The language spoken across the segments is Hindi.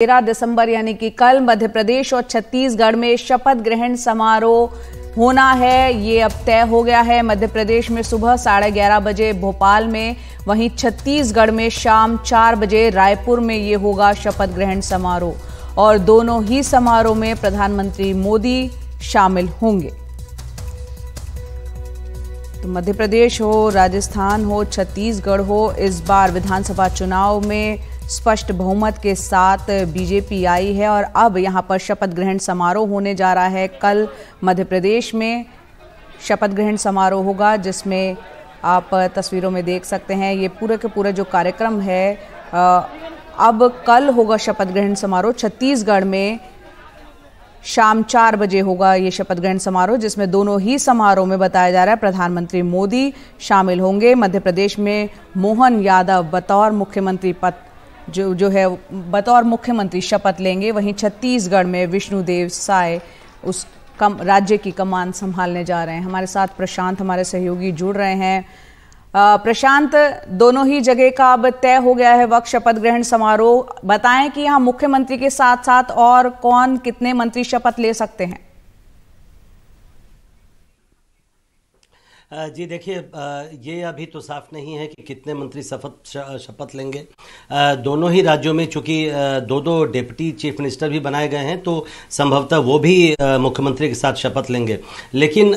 तेरह दिसंबर यानी कि कल मध्य प्रदेश और छत्तीसगढ़ में शपथ ग्रहण समारोह होना है ये अब तय हो गया है मध्य प्रदेश में सुबह साढ़े ग्यारह बजे भोपाल में वहीं छत्तीसगढ़ में शाम चार बजे रायपुर में ये होगा शपथ ग्रहण समारोह और दोनों ही समारोह में प्रधानमंत्री मोदी शामिल होंगे तो मध्य प्रदेश हो राजस्थान हो छत्तीसगढ़ हो इस बार विधानसभा चुनाव में स्पष्ट बहुमत के साथ बीजेपी आई है और अब यहाँ पर शपथ ग्रहण समारोह होने जा रहा है कल मध्य प्रदेश में शपथ ग्रहण समारोह होगा जिसमें आप तस्वीरों में देख सकते हैं ये पूरे के पूरे जो कार्यक्रम है अब कल होगा शपथ ग्रहण समारोह छत्तीसगढ़ में शाम चार बजे होगा ये शपथ ग्रहण समारोह जिसमें दोनों ही समारोह में बताया जा रहा है प्रधानमंत्री मोदी शामिल होंगे मध्य प्रदेश में मोहन यादव बतौर मुख्यमंत्री पद जो जो है बतौर मुख्यमंत्री शपथ लेंगे वहीं छत्तीसगढ़ में विष्णुदेव साय उस कम राज्य की कमान संभालने जा रहे हैं हमारे साथ प्रशांत हमारे सहयोगी जुड़ रहे हैं प्रशांत दोनों ही जगह का अब तय हो गया है वक्त शपथ ग्रहण समारोह बताएं कि यहाँ मुख्यमंत्री के साथ साथ और कौन कितने मंत्री शपथ ले सकते हैं जी देखिए ये अभी तो साफ नहीं है कि कितने मंत्री शपथ शपथ लेंगे दोनों ही राज्यों में चूंकि दो दो डिप्टी चीफ मिनिस्टर भी बनाए गए हैं तो संभवतः वो भी मुख्यमंत्री के साथ शपथ लेंगे लेकिन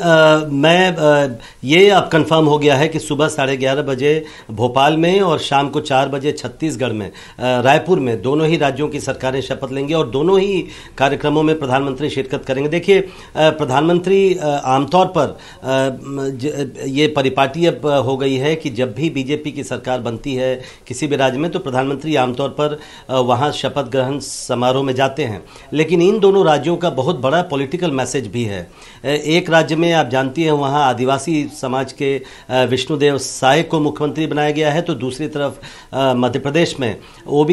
मैं ये अब कंफर्म हो गया है कि सुबह साढ़े ग्यारह बजे भोपाल में और शाम को चार बजे छत्तीसगढ़ में रायपुर में दोनों ही राज्यों की सरकारें शपथ लेंगे और दोनों ही कार्यक्रमों में प्रधानमंत्री शिरकत करेंगे देखिए प्रधानमंत्री आमतौर पर ये परिपाटी अब हो गई है कि जब भी बीजेपी की सरकार बनती है किसी भी राज्य में तो प्रधानमंत्री आमतौर पर वहाँ शपथ ग्रहण समारोह में जाते हैं लेकिन इन दोनों राज्यों का बहुत बड़ा पॉलिटिकल मैसेज भी है एक राज्य में आप जानती हैं वहाँ आदिवासी समाज के विष्णुदेव साय को मुख्यमंत्री बनाया गया है तो दूसरी तरफ मध्य प्रदेश में ओ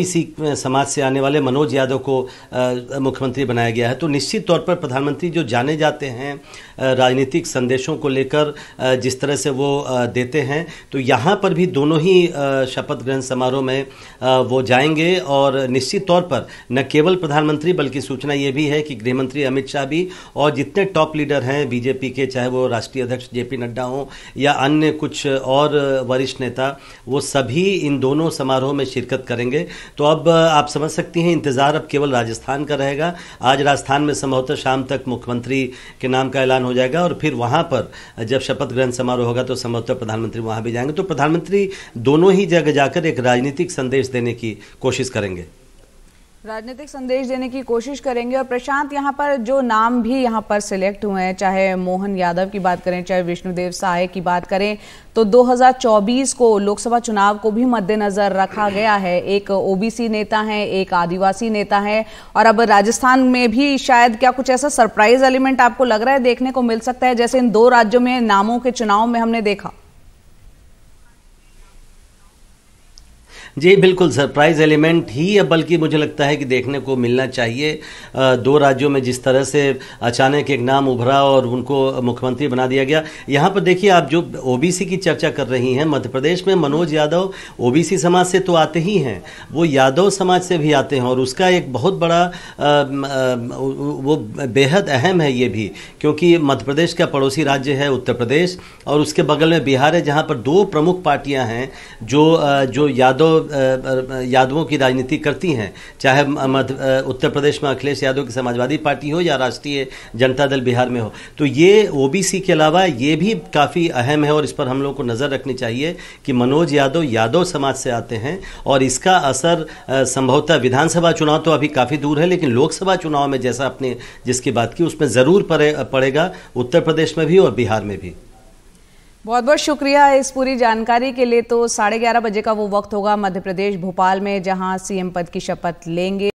समाज से आने वाले मनोज यादव को मुख्यमंत्री बनाया गया है तो निश्चित तौर पर प्रधानमंत्री जो जाने जाते हैं राजनीतिक संदेशों को लेकर जिस तरह से वो देते हैं तो यहाँ पर भी दोनों ही शपथ ग्रहण समारोह में वो जाएंगे और निश्चित तौर पर न केवल प्रधानमंत्री बल्कि सूचना ये भी है कि गृहमंत्री अमित शाह भी और जितने टॉप लीडर हैं बीजेपी के चाहे वो राष्ट्रीय अध्यक्ष जे पी नड्डा हों या अन्य कुछ और वरिष्ठ नेता वो सभी इन दोनों समारोह में शिरकत करेंगे तो अब आप समझ सकती हैं इंतज़ार अब केवल राजस्थान का रहेगा आज राजस्थान में संभवतः शाम तक मुख्यमंत्री के नाम का ऐलान हो जाएगा और फिर वहाँ पर जब शपथ ग्रहण उद्घाटन समारोह होगा तो संभवतः प्रधानमंत्री वहां भी जाएंगे तो प्रधानमंत्री दोनों ही जगह जाकर एक राजनीतिक संदेश देने की कोशिश करेंगे राजनीतिक संदेश देने की कोशिश करेंगे और प्रशांत यहाँ पर जो नाम भी यहाँ पर सिलेक्ट हुए हैं चाहे मोहन यादव की बात करें चाहे विष्णुदेव साय की बात करें तो 2024 को लोकसभा चुनाव को भी मद्देनजर रखा गया है एक ओबीसी नेता है एक आदिवासी नेता है और अब राजस्थान में भी शायद क्या कुछ ऐसा सरप्राइज एलिमेंट आपको लग रहा है देखने को मिल सकता है जैसे इन दो राज्यों में नामों के चुनाव में हमने देखा जी बिल्कुल सरप्राइज एलिमेंट ही अब बल्कि मुझे लगता है कि देखने को मिलना चाहिए दो राज्यों में जिस तरह से अचानक एक नाम उभरा और उनको मुख्यमंत्री बना दिया गया यहाँ पर देखिए आप जो ओबीसी की चर्चा कर रही हैं मध्य प्रदेश में मनोज यादव ओबीसी समाज से तो आते ही हैं वो यादव समाज से भी आते हैं और उसका एक बहुत बड़ा आ, आ, वो बेहद अहम है ये भी क्योंकि मध्य प्रदेश का पड़ोसी राज्य है उत्तर प्रदेश और उसके बगल में बिहार है जहाँ पर दो प्रमुख पार्टियाँ हैं जो जो यादव यादवों की राजनीति करती हैं चाहे उत्तर प्रदेश में अखिलेश यादव की समाजवादी पार्टी हो या राष्ट्रीय जनता दल बिहार में हो तो ये ओबीसी के अलावा ये भी काफ़ी अहम है और इस पर हम लोग को नज़र रखनी चाहिए कि मनोज यादव यादव समाज से आते हैं और इसका असर संभवतः विधानसभा चुनाव तो अभी काफ़ी दूर है लेकिन लोकसभा चुनाव में जैसा आपने जिसकी बात की उसमें ज़रूर पड़ेगा उत्तर प्रदेश में भी और बिहार में भी बहुत बहुत शुक्रिया इस पूरी जानकारी के लिए तो साढ़े ग्यारह बजे का वो वक्त होगा मध्य प्रदेश भोपाल में जहां सीएम पद की शपथ लेंगे